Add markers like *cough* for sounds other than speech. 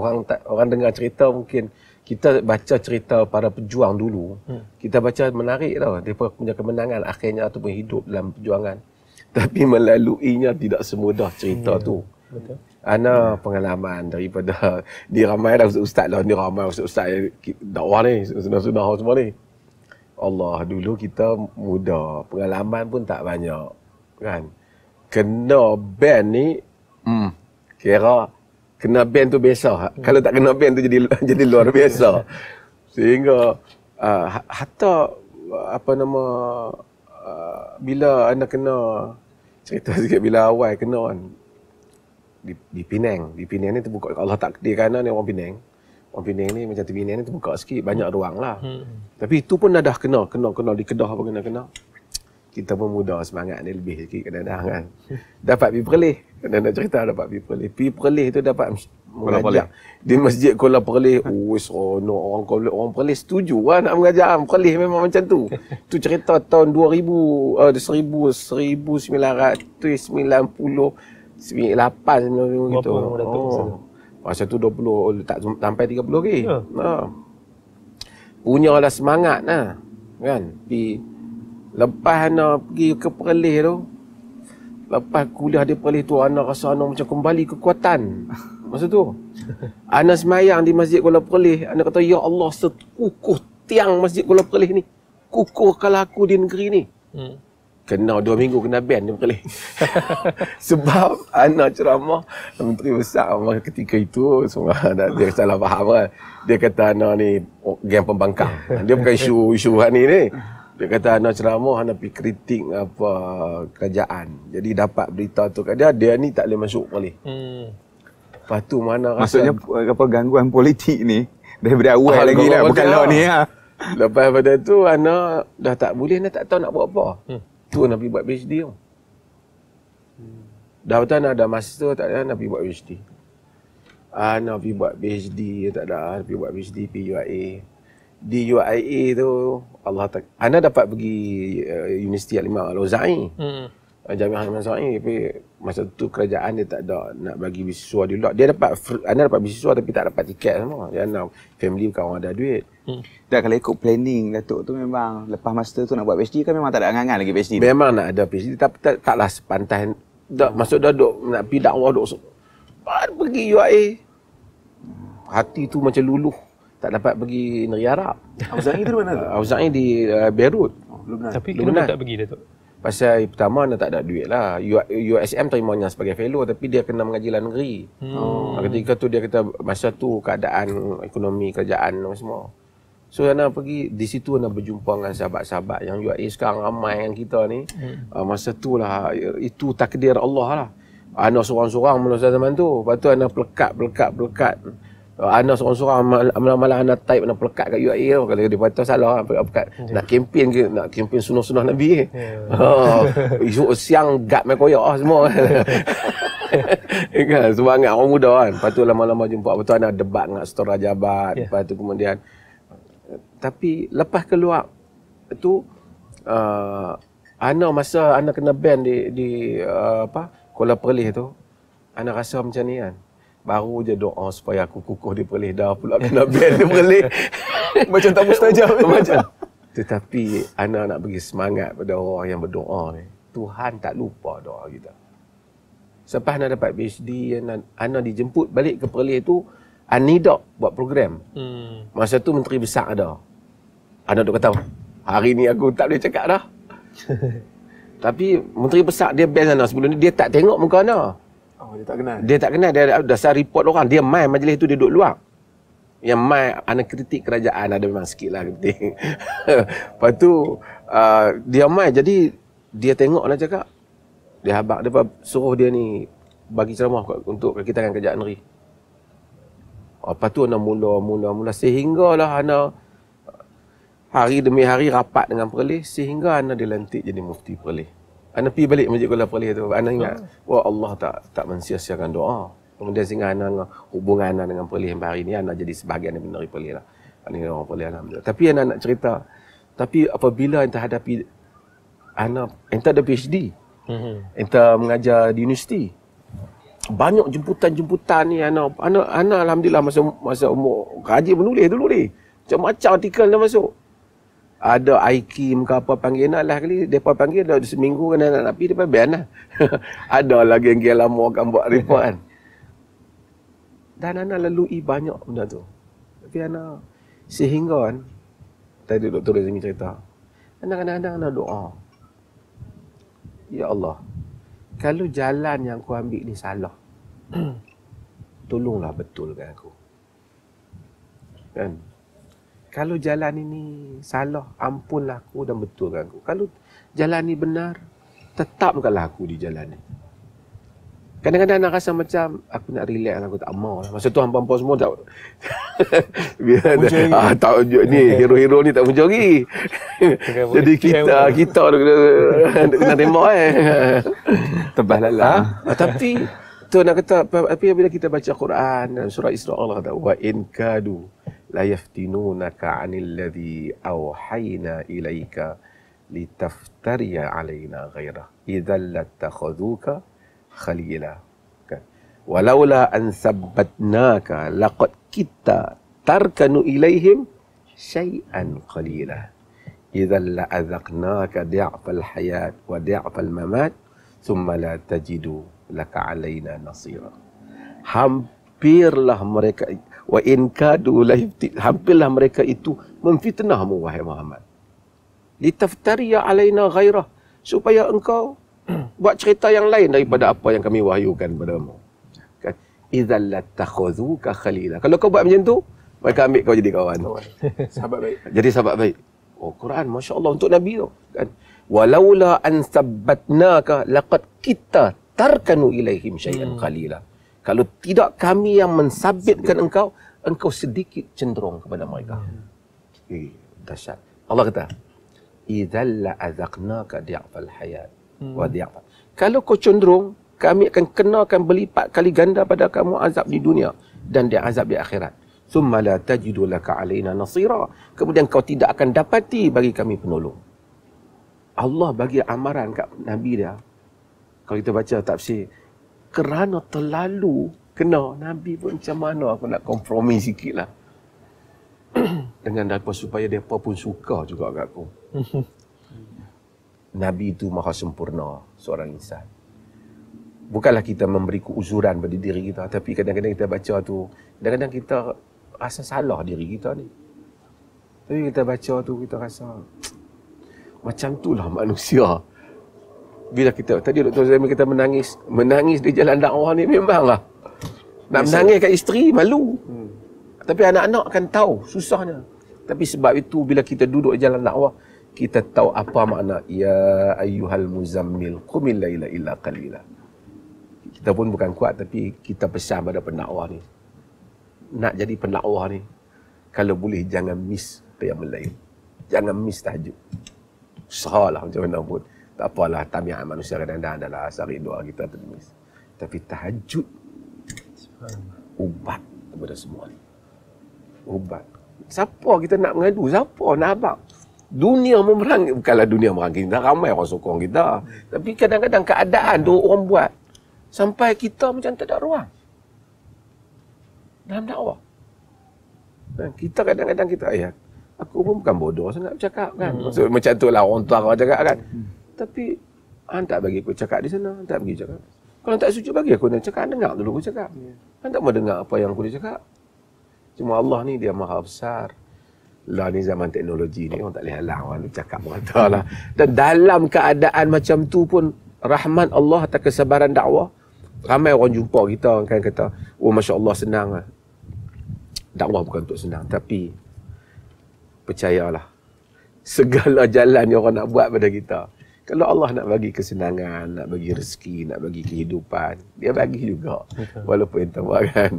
orang tak orang dengar cerita mungkin kita baca cerita para pejuang dulu hmm. kita baca menarik tau depa punya kemenangan akhirnya ataupun hidup dalam perjuangan *laughs* tapi melaluinya tidak semudah cerita hmm. tu betul ana hmm. pengalaman daripada di *laughs* ramai dah ustaz lah ni ramai ustaz-ustaz dakwah ni sudah-sudah semua ni Allah dulu kita muda pengalaman pun tak banyak kan kena band ni hmm kira kena band tu biasa. Ha, hmm. Kalau tak kena band tu jadi *laughs* jadi luar biasa. *laughs* Sehingga uh, hatta apa nama uh, bila anda kena cerita *laughs* sikit bila awal kena kan di, di Penang. Di Penang ni terbuka. Allah tak dia kena ni orang Penang. Orang Penang ni macam di Penang ni terbuka sikit. Banyak hmm. ruang lah. Hmm. Tapi itu pun dah kena. Kena-kena di Kedah apa kena-kena kita pun muda semangat dia lebih sikit kadang-kadang kan. Dapat pergi perlih. Kadang nak cerita dapat pergi perlih. Pergi perlih tu dapat mengajak. Kuala di masjid Kuala Perlih. Oh, seronok. Orang, Kuala, orang perlih setuju lah nak mengajak. Perlih memang macam tu. Tu cerita tahun 2000, uh, 1998 macam gitu. oh Masa tu 20 tak sampai 30 lagi. Ha. Ya. Yeah. Nah. Punyalah semangat nah. Kan? Pi Lepas Ana pergi ke Perlis tu Lepas kuliah di Perlis tu Ana rasa Ana macam kembali kekuatan Masa tu *laughs* Ana semayang di Masjid Kuala Perlis anak kata Ya Allah Kukuh tiang Masjid Kuala Perlis ni Kukuh kalau aku di negeri ni hmm. Kena dua minggu kena ban di Perlis *laughs* Sebab Ana ceramah Menteri Besar ketika itu Semua ada *laughs* dia salah faham kan Dia kata Ana ni oh, Geng pembangkang Dia bukan isu-isu ni ni dia kata anak ceramah, anak pergi kritik apa kerajaan. Jadi dapat berita tu kat dia, dia ni tak boleh masuk balik. Hmm. Lepas tu mana rasa... Maksudnya apa, gangguan politik ni, daripada awal ah, lagi lah, bukan lah ni lah. Ya. Lepas pada tu, anak dah tak boleh, anak tak tahu nak buat apa. Hmm. Tu nak pergi buat PhD tu. Dah betul anak ada master, tak ada nak pergi buat PhD. Anak ah, pergi buat PhD, tak ada, pergi buat PhD, PUIA di UIA tu Allah tak Ana dapat pergi uh, Universiti Al-Imam Al-Uzai. Hmm. Eh, Jamiah Al-Imam al tapi masa tu kerajaan dia tak ada nak bagi beasiswa di luar. Dia dapat Ana dapat beasiswa tapi tak dapat tiket semua. Dia nak family bukan orang ada duit. Hmm. Dan kalau ikut planning Datuk tu memang lepas master tu nak buat PhD kan memang tak ada angan-angan lagi PhD. Memang nak ada PhD tapi tak, taklah sepantas tak, maksud dah duk nak pergi dakwah duk. Baru pergi UIA. Hati tu macam luluh tak dapat pergi negeri Arab. Auzai di mana tu? Auzai di uh, Beirut. Oh, Lebanon. Tapi Lebanon. tak pergi dia tu? Pasal pertama dia tak ada duit lah. USM terimanya sebagai fellow tapi dia kena mengaji dalam negeri. Hmm. Oh. Ketika tu dia kata masa tu keadaan ekonomi, kerjaan dan semua. So Ana pergi di situ Ana berjumpa dengan sahabat-sahabat yang UAE sekarang ramai yang kita ni. Hmm. Ah, masa tu lah itu takdir Allah lah. Ana ah, seorang-seorang menurut zaman tu. Lepas tu Ana pelekat, pelekat, pelekat. Uh, anak seorang-seorang malam-malam anak type nak pelekat kat UAE tau. Kalau dia patah salah pelekat, nak kempen ke nak kempen sunnah-sunnah Nabi. Ha. Ya. Yeah. Oh, siang gad mai koyak ah semua. kan semua anggap orang muda kan. Lepas tu lama-lama jumpa apa tu Ana debat dengan setora jabat. Yeah. Lepas tu kemudian tapi lepas keluar tu uh, Ana masa anak kena band di di uh, apa Kuala Perlis tu Ana rasa macam ni kan. Baru je doa supaya aku kukuh di perlih dah pula *laughs* kena biar di perlih. *laughs* macam tak mustajab. *laughs* macam. Tetapi anak nak bagi semangat pada orang yang berdoa ni. Tuhan tak lupa doa kita. Selepas nak dapat PhD, anak dijemput balik ke Perlis tu, Ana buat program. Hmm. Masa tu Menteri Besar ada. Anak tu kata, hari ni aku tak boleh cakap dah. Tapi Menteri Besar dia best Ana sebelum ni, dia tak tengok muka anak. Oh, dia tak kenal. Dia tak kenal. Dia dah saya report orang. Dia main majlis tu, dia duduk luar. Yang main anak kritik kerajaan ada memang sikit lah *laughs* Lepas tu, uh, dia main. Jadi, dia tengok lah cakap. Dia habak. Dia suruh dia ni bagi ceramah untuk kaki tangan kerajaan negeri. Oh, lepas tu, anak mula, mula, mula. Sehinggalah anak hari demi hari rapat dengan perlis. Sehingga anak dilantik jadi mufti perlis. Ana pergi balik Masjid Kuala Perlis tu. Ana ingat, ah. wah Allah tak tak mensia-siakan doa. Kemudian sehingga Ana hubungan Ana dengan Perlis yang hari ni, Ana jadi sebahagian yang menerima Perlis lah. Ana ingat orang Perlis Alhamdulillah. Tapi Ana nak cerita, tapi apabila yang terhadapi Ana, yang ada PhD, mhm. yang tak mengajar di universiti, banyak jemputan-jemputan ni Ana. Ana, Ana Alhamdulillah masa masa umur, kaji menulis dulu ni. Macam-macam artikel dah masuk ada aikim, muka apa panggil nak lah kali depa panggil dah seminggu kena nak nak pergi depa bian lah. *laughs* ada lagi yang gila lama akan buat report kan dan anak lalui banyak benda tu tapi anak sehingga kan tadi doktor Razmi cerita anak-anak anak nak doa Ya Allah kalau jalan yang aku ambil ni salah *clears throat* tolonglah betulkan aku kan kalau jalan ini salah, ampunlah aku dan betulkan aku. Kalau jalan ini benar, tetapkanlah aku di jalan ini. Kadang-kadang anak rasa macam aku nak relax lah, aku tak mau lah. Masa tu hampa-hampa semua tak *laughs* dah, ah, tak ni okay. *laughs* hero-hero ni tak muncul lagi. Jadi kita kita nak kena tembak eh. *laughs* Tebal lalah. Lah. Ha? Ah, tapi tu nak kata tapi bila kita baca Quran dan surah Isra Allah kata wa in kadu ليفتنونك عن الذي أوحينا إليك لتفتري علينا غيره إذا لاتخذوك خليلا ولولا أن ثبتناك لقد كدت تركن إليهم شيئا قليلا إذا لأذقناك ضعف الحياة وضعف الممات ثم لا تجد لك علينا نصيرا Hampirlah mereka wa in kadu la hampirlah mereka itu memfitnahmu wahai Muhammad litaftariya alaina ghairah supaya engkau *clears throat* buat cerita yang lain daripada apa yang kami wahyukan padamu kan idzal latakhuzuka khalila kalau kau buat macam tu mereka ambil kau jadi kawan *laughs* sahabat baik jadi sahabat baik oh Quran masya-Allah untuk nabi tu kan walaula an sabbatnaka laqad kita tarkanu ilaihim syai'an hmm. qalila kalau tidak kami yang mensabitkan engkau engkau sedikit cenderung kepada mereka hmm. eh dahsyat Allah kata idzal la azaqnaka di'fal hayat hmm. kalau kau cenderung kami akan kenakan berlipat kali ganda pada kamu azab di dunia dan dia azab di akhirat summa la tajidu laka alaina nasira kemudian kau tidak akan dapati bagi kami penolong Allah bagi amaran kat nabi dia kalau kita baca tafsir kerana terlalu kena Nabi pun macam mana aku nak kompromi sikit lah *clears throat* dengan dakwah supaya dia pun suka juga kat aku *laughs* Nabi itu maha sempurna seorang insan bukanlah kita memberi keuzuran pada diri kita tapi kadang-kadang kita baca tu kadang-kadang kita rasa salah diri kita ni tapi kita baca tu kita rasa *tsk* macam itulah manusia bila kita tadi Dr. Zaman kita menangis menangis di jalan dakwah ni memanglah nak menangis kat isteri malu hmm. tapi anak-anak akan tahu susahnya tapi sebab itu bila kita duduk jalan dakwah kita tahu apa makna ya ayyuhal muzammil qumil laila illa qalila kita pun bukan kuat tapi kita pesan pada pendakwah ni nak jadi pendakwah ni kalau boleh jangan miss qiyamul lain jangan miss tahajud salah macam mana pun tak apalah tabiat manusia kadang-kadang adalah sehari doa kita terus. Tapi tahajud ubat kepada semua ni. Ubat. Siapa kita nak mengadu? Siapa nak abang? Dunia memerang, bukanlah dunia memerang kita, ramai orang sokong kita. Tapi kadang-kadang keadaan tu orang buat sampai kita macam tak ada ruang. Dalam dakwah. Dan kita kadang-kadang kita, ya, aku pun bukan bodoh sangat bercakap kan. Hmm. Maksud, macam tu lah orang tua orang cakap kan. Hmm tapi Han tak bagi aku cakap di sana. tak bagi cakap. Kalau tak sujud bagi aku nak cakap, dengar dulu aku cakap. Yeah. Han tak mau dengar apa yang aku dia cakap. Cuma Allah ni dia maha besar. Lah ni zaman teknologi ni orang tak boleh halang orang cakap mata lah. Dan dalam keadaan macam tu pun rahmat Allah atas kesabaran dakwah. Ramai orang jumpa kita orang kan kata, "Oh Masya Allah senang lah. Dakwah bukan untuk senang, tapi percayalah. Segala jalan yang orang nak buat pada kita, kalau Allah nak bagi kesenangan, nak bagi rezeki, nak bagi kehidupan, dia bagi juga. Walaupun tak buat kan.